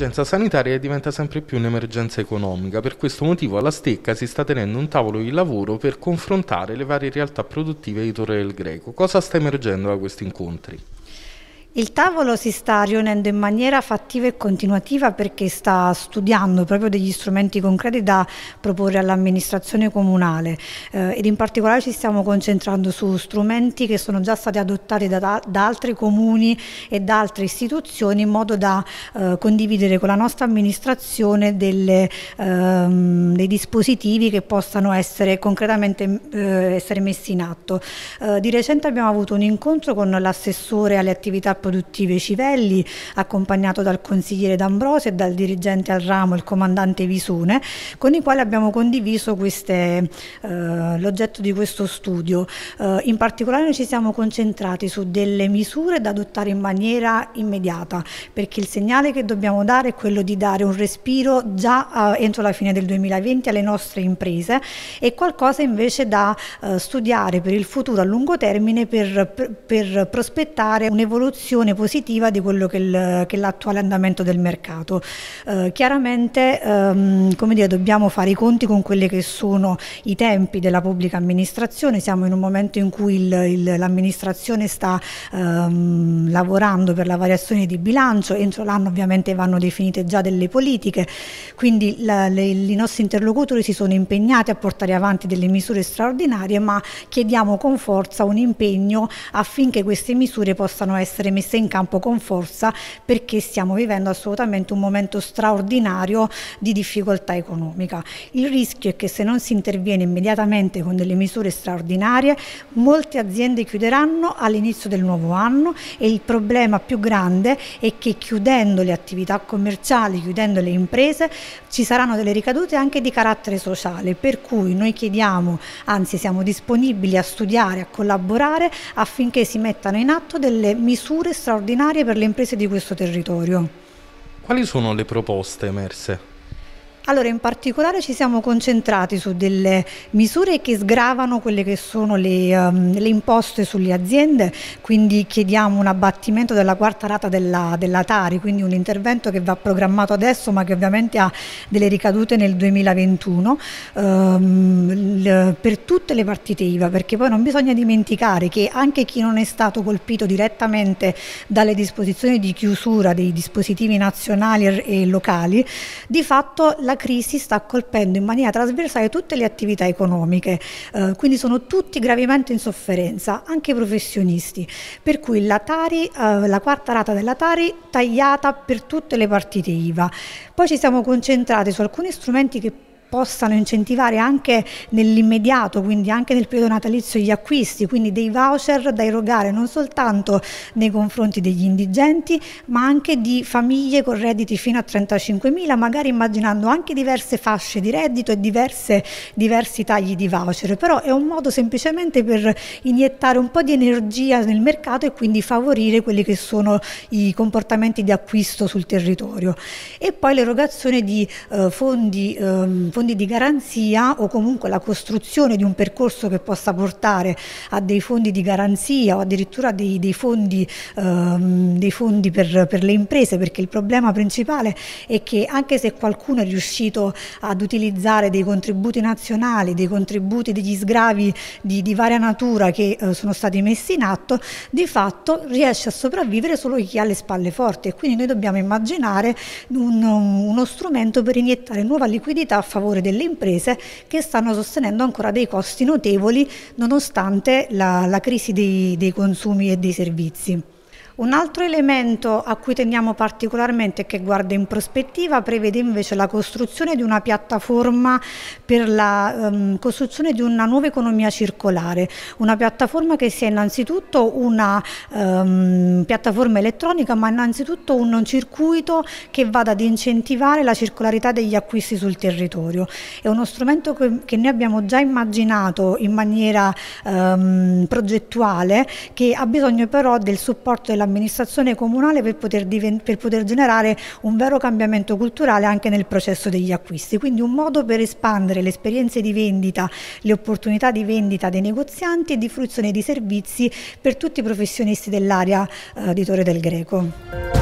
l'emergenza sanitaria diventa sempre più un'emergenza economica. Per questo motivo alla Stecca si sta tenendo un tavolo di lavoro per confrontare le varie realtà produttive di Torre del Greco. Cosa sta emergendo da questi incontri? Il tavolo si sta riunendo in maniera fattiva e continuativa perché sta studiando proprio degli strumenti concreti da proporre all'amministrazione comunale eh, ed in particolare ci stiamo concentrando su strumenti che sono già stati adottati da, da altri comuni e da altre istituzioni in modo da eh, condividere con la nostra amministrazione delle, ehm, dei dispositivi che possano essere concretamente eh, essere messi in atto. Eh, di recente abbiamo avuto un incontro con l'assessore alle attività produttive Civelli, accompagnato dal consigliere D'Ambrosio e dal dirigente al ramo, il comandante Visune, con i quali abbiamo condiviso eh, l'oggetto di questo studio. Eh, in particolare noi ci siamo concentrati su delle misure da adottare in maniera immediata, perché il segnale che dobbiamo dare è quello di dare un respiro già eh, entro la fine del 2020 alle nostre imprese e qualcosa invece da eh, studiare per il futuro a lungo termine per, per, per prospettare un'evoluzione evoluzione positiva di quello che è l'attuale andamento del mercato. Eh, chiaramente ehm, come dire, dobbiamo fare i conti con quelli che sono i tempi della pubblica amministrazione, siamo in un momento in cui l'amministrazione sta ehm, lavorando per la variazione di bilancio, entro l'anno ovviamente vanno definite già delle politiche, quindi la, le, i nostri interlocutori si sono impegnati a portare avanti delle misure straordinarie, ma chiediamo con forza un impegno affinché queste misure possano essere messe messa in campo con forza perché stiamo vivendo assolutamente un momento straordinario di difficoltà economica. Il rischio è che se non si interviene immediatamente con delle misure straordinarie, molte aziende chiuderanno all'inizio del nuovo anno e il problema più grande è che chiudendo le attività commerciali, chiudendo le imprese, ci saranno delle ricadute anche di carattere sociale, per cui noi chiediamo, anzi siamo disponibili a studiare, a collaborare affinché si mettano in atto delle misure straordinarie per le imprese di questo territorio. Quali sono le proposte emerse? Allora in particolare ci siamo concentrati su delle misure che sgravano quelle che sono le, um, le imposte sulle aziende, quindi chiediamo un abbattimento della quarta rata della, della Tari, quindi un intervento che va programmato adesso ma che ovviamente ha delle ricadute nel 2021 um, ehm, per tutte le partite IVA, perché poi non bisogna dimenticare che anche chi non è stato colpito direttamente dalle disposizioni di chiusura dei dispositivi nazionali e locali, di fatto la crisi sta colpendo in maniera trasversale tutte le attività economiche, eh, quindi sono tutti gravemente in sofferenza, anche i professionisti, per cui la, Tari, eh, la quarta rata della Tari tagliata per tutte le partite IVA. Poi ci siamo concentrati su alcuni strumenti che possano incentivare anche nell'immediato, quindi anche nel periodo natalizio, gli acquisti, quindi dei voucher da erogare non soltanto nei confronti degli indigenti, ma anche di famiglie con redditi fino a 35.000, magari immaginando anche diverse fasce di reddito e diverse, diversi tagli di voucher, però è un modo semplicemente per iniettare un po' di energia nel mercato e quindi favorire quelli che sono i comportamenti di acquisto sul territorio. E poi l'erogazione di eh, fondi, eh, fondi fondi di garanzia o comunque la costruzione di un percorso che possa portare a dei fondi di garanzia o addirittura dei, dei fondi, ehm, dei fondi per, per, le imprese, perché il problema principale è che anche se qualcuno è riuscito ad utilizzare dei contributi nazionali, dei contributi degli sgravi di, di varia natura che eh, sono stati messi in atto, di fatto riesce a sopravvivere solo chi ha le spalle forti e quindi noi dobbiamo immaginare un, uno strumento per iniettare nuova liquidità a favore favore delle imprese che stanno sostenendo ancora dei costi notevoli nonostante la, la crisi dei, dei consumi e dei servizi. Un altro elemento a cui teniamo particolarmente e che guarda in prospettiva prevede invece la costruzione di una piattaforma per la um, costruzione di una nuova economia circolare, una piattaforma che sia innanzitutto una um, piattaforma elettronica ma innanzitutto un circuito che vada ad incentivare la circolarità degli acquisti sul territorio. È uno strumento che, che noi abbiamo già immaginato in maniera um, progettuale che ha bisogno però del supporto della l'amministrazione comunale per poter, per poter generare un vero cambiamento culturale anche nel processo degli acquisti. Quindi un modo per espandere le esperienze di vendita, le opportunità di vendita dei negozianti e di fruizione di servizi per tutti i professionisti dell'area eh, di Torre del Greco.